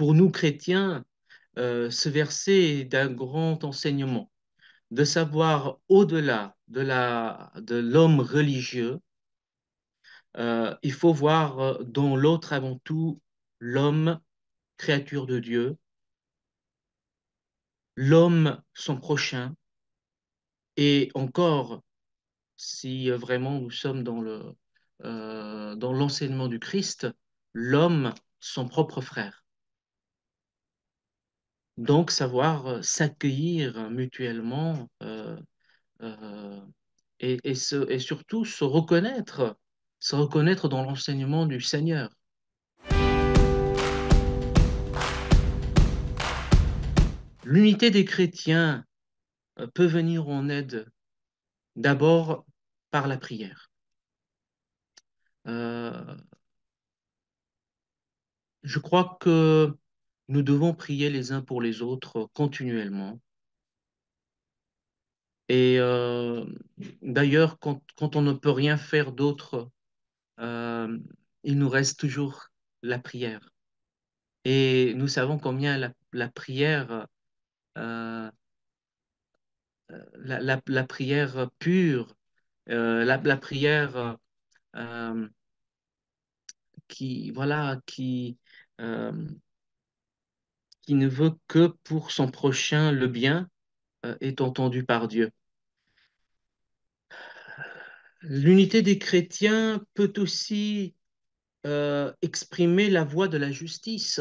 Pour nous chrétiens, euh, ce verset est d'un grand enseignement, de savoir au-delà de l'homme de religieux, euh, il faut voir euh, dans l'autre avant tout l'homme, créature de Dieu, l'homme, son prochain, et encore, si vraiment nous sommes dans l'enseignement du Christ, l'homme, son propre frère. Donc, savoir euh, s'accueillir euh, mutuellement euh, et, surtout se reconnaître, se reconnaître dans l'enseignement du Seigneur. L'unité des chrétiens peut venir en aide d'abord par la prière. je crois que nous devons prier les uns pour les autres continuellement. Et euh, d'ailleurs, quand, quand, on ne peut rien faire d'autre, euh, il nous reste toujours la prière. Et nous savons combien la, la prière, euh, la, la, prière pure, la, prière qui, voilà, qui, qui ne veut que pour son prochain le bien euh, est entendu par Dieu. L'unité des chrétiens peut aussi euh, exprimer la voix de la justice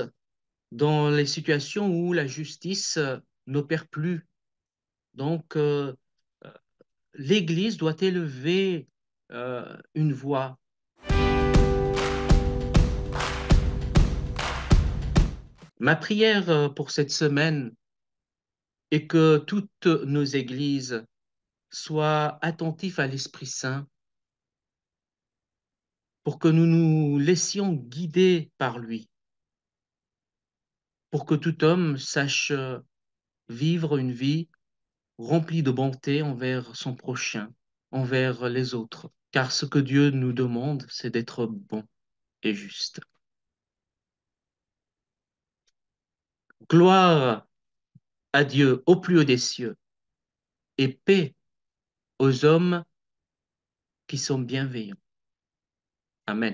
dans les situations où la justice euh, n'opère plus. Donc, l'Église doit élever une voix Ma prière euh, pour cette semaine est que toutes nos églises soient attentives à l'Esprit Saint pour que nous nous laissions guider par lui, pour que tout homme sache euh, vivre une vie remplie de bonté envers son prochain, envers les autres, car ce que Dieu nous demande, c'est d'être bon et juste. Gloire à Dieu au plus haut des cieux et paix aux hommes qui sont bienveillants. Amen.